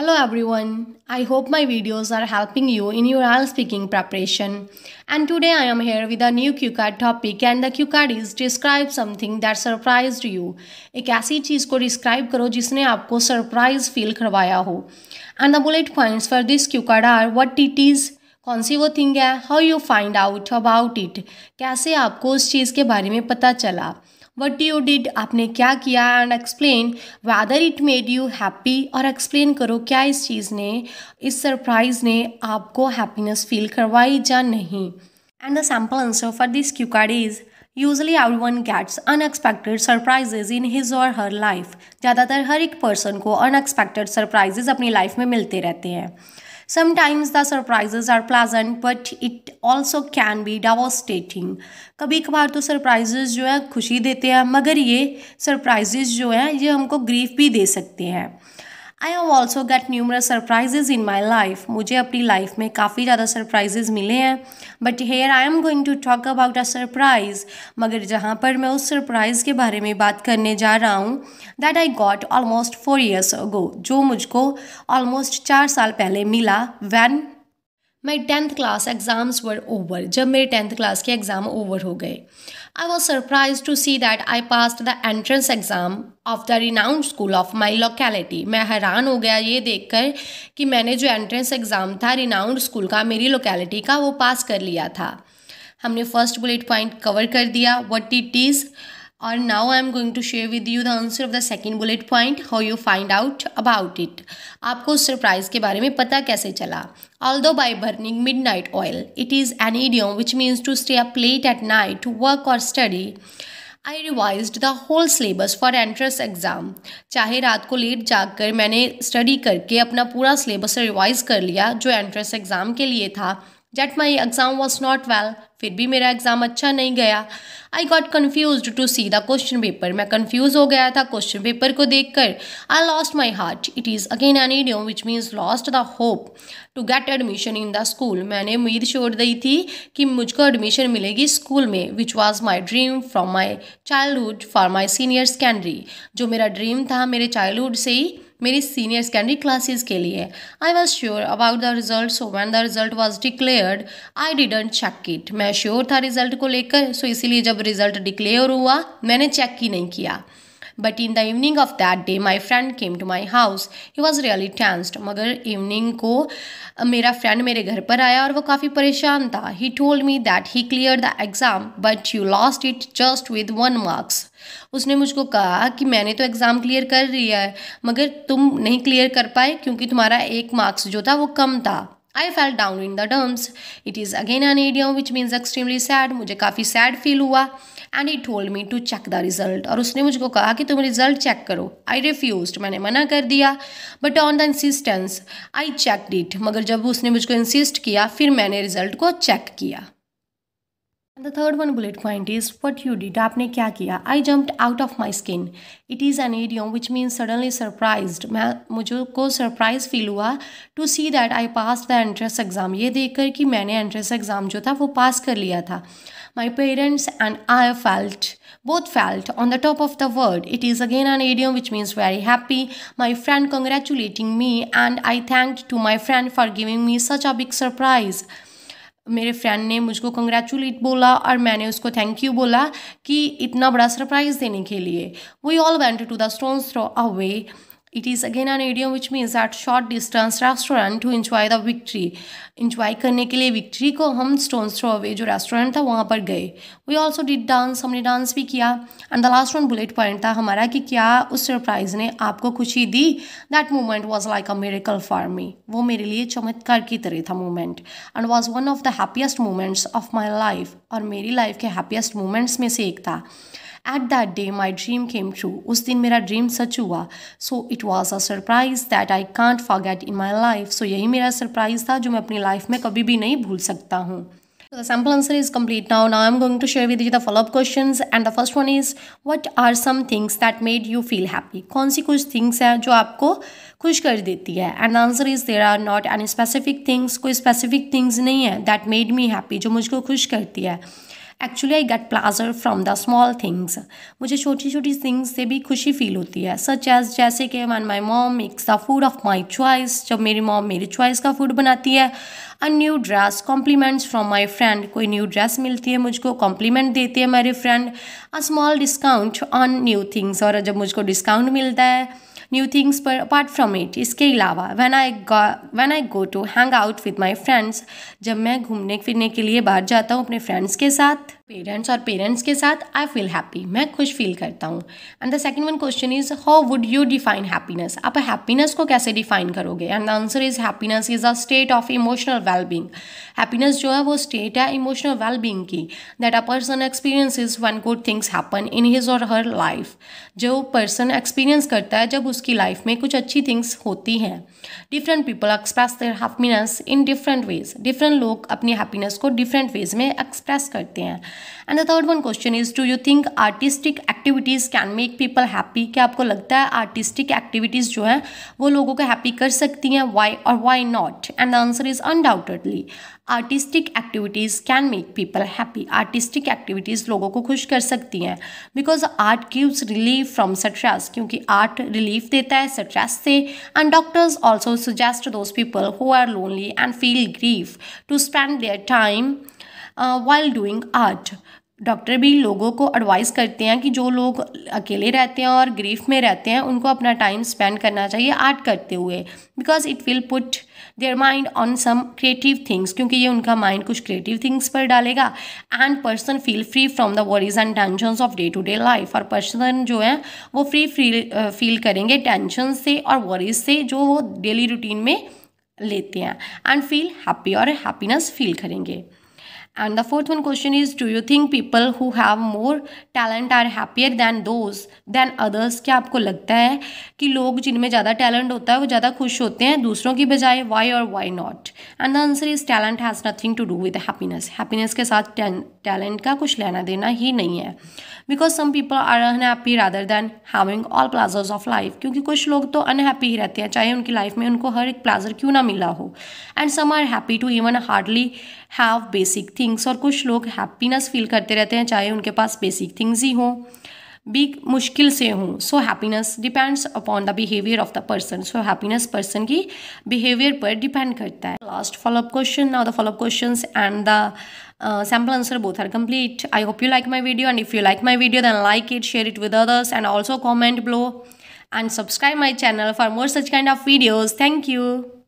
Hello everyone, I hope my videos are helping you in your IELTS speaking preparation. And today I am here with a new Q card topic and the Q card is describe something that surprised you. एक ऐसी चीज़ को describe करो जिसने आपको surprise feel करवाया हो. And the bullet points for this Q card are what it is, कौन सी वो थिंग है, how you find out about it, कैसे आपको उस चीज़ के बारे में पता चला. वट यू डिड आपने क्या किया and explain whether it made you happy और एक्सप्लेन करो क्या इस चीज़ ने इस सरप्राइज ने आपको हैप्पीनेस फील करवाई या नहीं and the sample answer for this cue card is usually our one gets unexpected surprises in his or her life ज़्यादातर हर एक पर्सन को अनएक्सपेक्टेड सरप्राइजेज अपनी लाइफ में मिलते रहते हैं sometimes the surprises are pleasant but it also can be devastating कभी कभार तो सरप्राइजेज जो है खुशी देते हैं मगर ये सरप्राइजेज जो हैं ये हमको ग्रीफ भी दे सकते हैं I have also get numerous surprises in my life मुझे अपनी लाइफ में काफ़ी ज़्यादा सरप्राइजेज मिले हैं but here I am going to talk about a surprise मगर जहाँ पर मैं उस सरप्राइज़ के बारे में बात करने जा रहा हूँ that I got almost four years ago जो मुझको ऑलमोस्ट चार साल पहले मिला when my tenth class exams were over जब मेरे टेंथ क्लास के एग्ज़ाम ओवर हो गए I was surprise to see that I pass the entrance exam of the renowned school of my locality मैं हैरान हो गया ये देखकर कि मैंने जो एंट्रेंस एग्ज़ाम था रिनाउंड स्कूल का मेरी लोकेलिटी का वो पास कर लिया था हमने फर्स्ट बुलेट पॉइंट कवर कर दिया वट इट इज़ और now I am going to share with you the answer of the second bullet point how you find out about it आपको उस सरप्राइज के बारे में पता कैसे चला although by burning midnight oil it is an idiom which means to stay up late at night work or study I revise the whole syllabus for entrance exam चाहे रात को late जाग कर मैंने study करके अपना पूरा syllabus revise कर लिया जो एंट्रेंस एग्जाम के लिए था but my exam was not well फिर भी मेरा एग्ज़ाम अच्छा नहीं गया I got confuse to see the question paper मैं कन्फ्यूज हो गया था क्वेश्चन पेपर को देख कर I lost my heart it is again an idiom which means lost the hope to get admission in the school मैंने उम्मीद छोड़ दी थी कि मुझको एडमिशन मिलेगी स्कूल में which was my dream from my childhood for my senior secondary जो मेरा ड्रीम था मेरे चाइल्डहुड से ही मेरी सीनियर सेकेंडरी क्लासेस के लिए I was sure about the result so when the result was declared I didn't check it मैं sure था रिजल्ट को लेकर सो so इसीलिए जब रिजल्ट डिक्लेयर हुआ मैंने चेक ही नहीं किया but in the evening of that day my friend came to my house he was really tensed मगर इवनिंग को मेरा फ्रेंड मेरे घर पर आया और वो काफ़ी परेशान था he told me that he clear the exam but you lost it just with one marks उसने मुझको कहा कि मैंने तो एग्ज़ाम क्लियर कर लिया है मगर तुम नहीं क्लियर कर पाए क्योंकि तुम्हारा एक मार्क्स जो था वो कम था I fell down in the dumps. It is again an idiom which means extremely sad मुझे काफ़ी सैड फील हुआ and he told me to check the result और उसने मुझको कहा कि तुम रिजल्ट चेक करो आई रिफ्यूज मैंने मना कर दिया but on the insistence I checked it मगर जब उसने मुझको इंसिस्ट किया फिर मैंने रिजल्ट को चेक किया the third one bullet point is what you did आपने क्या किया I jumped out of my skin it is an idiom which means suddenly surprise मैं मुझे को सरप्राइज फील हुआ to see that I pass the entrance exam ये देख कर कि मैंने एंट्रेंस एग्जाम जो था वो पास कर लिया था my parents and I felt both felt on the top of the world it is again an idiom which means very happy my friend congratulating me and I thank to my friend for giving me such a big surprise मेरे friend ने मुझको congratulate बोला और मैंने उसको thank you बोला कि इतना बड़ा सरप्राइज़ देने के लिए we all went to the stone's throw away It is again an idiom which means that short distance restaurant to enjoy the victory. Enjoy करने के लिए victory को हम stones throw away जो restaurant था वहाँ पर गए We also did dance, हमने डांस भी किया And the last one bullet point था हमारा कि क्या उस सरप्राइज ने आपको खुशी दी That moment was like a miracle for me. वो मेरे लिए चमत्कार की तरह था moment and was one of the happiest moments of my life और मेरी लाइफ के happiest moments में से एक था at that day my dream came true उस दिन मेरा ड्रीम सच हुआ so it was a surprise that I can't forget in my life so यही मेरा सरप्राइज था जो मैं अपनी लाइफ में कभी भी नहीं भूल सकता हूँ So the sample answer is complete now. Now I'm going to share with you the follow-up questions and the first one is what are some things that made you feel happy? कौन सी कुछ things हैं जो आपको खुश कर देती है And the answer is, there are not any specific things. कोई specific things नहीं है that made me happy जो मुझको खुश करती है actually I get pleasure from the small things मुझे छोटी छोटी थिंग्स से भी खुशी फील होती है सच एज जैसे कि when my mom makes the food of my choice जब मेरी मॉम मेरी चॉइस का फूड बनाती है a new dress compliments from my friend कोई न्यू ड्रेस मिलती है मुझको कॉम्प्लीमेंट देती है मेरे friend a small discount on new things और जब मुझको डिस्काउंट मिलता है न्यू थिंग्स पर अपार्ट फ्रॉम इट इसके अलावा when I when I go to hang out with my friends जब मैं घूमने फिरने के लिए बाहर जाता हूँ अपने फ्रेंड्स के साथ पेरेंट्स और पेरेंट्स के साथ आई फील हैप्पी मैं खुश फील करता हूँ and the second one question is how would you define happiness आप हैप्पीनेस को कैसे डिफाइन करोगे and the answer is happiness is a state of emotional wellbeing happiness जो है वो स्टेट है इमोशनल वेलबींग की that a person experience is when good things happen in his or her life जो person experience करता है जब उसकी लाइफ में कुछ अच्छी थिंग्स होती हैं different people express their happiness in different ways different लोग अपनी हैप्पीनेस को डिफरेंट वेज में एक्सप्रेस करते हैं and the third one question is do you think artistic activities can make people happy क्या आपको लगता है आर्टिस्टिक एक्टिविटीज़ जो हैं वो लोगों को हैप्पी कर सकती हैं why or why not and the answer is undoubtedly artistic activities can make people happy artistic activities लोगों को खुश कर सकती हैं because art gives relief from stress क्योंकि आर्ट रिलीफ देता है सट्रेस से and doctors also suggest those people who are lonely and feel grief to spend their time while doing art doctor भी लोगों को एडवाइस करते हैं कि जो लोग अकेले रहते हैं और ग्रीफ में रहते हैं उनको अपना टाइम स्पेंड करना चाहिए आर्ट करते हुए because it will put their mind on some creative things क्योंकि ये उनका माइंड कुछ क्रिएटिव थिंग्स पर डालेगा and person feel free from the worries and tension of day to day life और पर्सन जो है वो फ्री फ्री फील करेंगे टेंशन से और वरीज से जो वो डेली रूटीन में लेते हैं एंड फील हैप्पी और हैप्पीनेस फील करेंगे and the fourth one question is do you think people who have more talent are happier than those than others क्या आपको लगता है कि लोग जिनमें ज़्यादा टैलेंट होता है वो ज़्यादा खुश होते हैं दूसरों की बजाय why or why not and the answer is talent has nothing to do with happiness happiness के साथ टैलेंट का कुछ लेना देना ही नहीं है because some people are unhappy rather than having all pleasures of life क्योंकि कुछ लोग तो अनहैप्पी ही रहते हैं चाहे उनकी लाइफ में उनको हर एक प्लाजर क्यों ना मिला हो and some are happy to even hardly have basic thing things और कुछ लोग हैप्पीनेस फील करते रहते हैं चाहे उनके पास बेसिक थिंग्स ही हों भी मुश्किल से हों so happiness depends upon the behaviour of the person so happiness person की बिहेवियर पर डिपेंड करता है last follow up question now the follow up question and the sample answer both are complete I hope you like my video and if you like my video then like it share it with others and also comment below and subscribe my channel for more such kind of videos thank you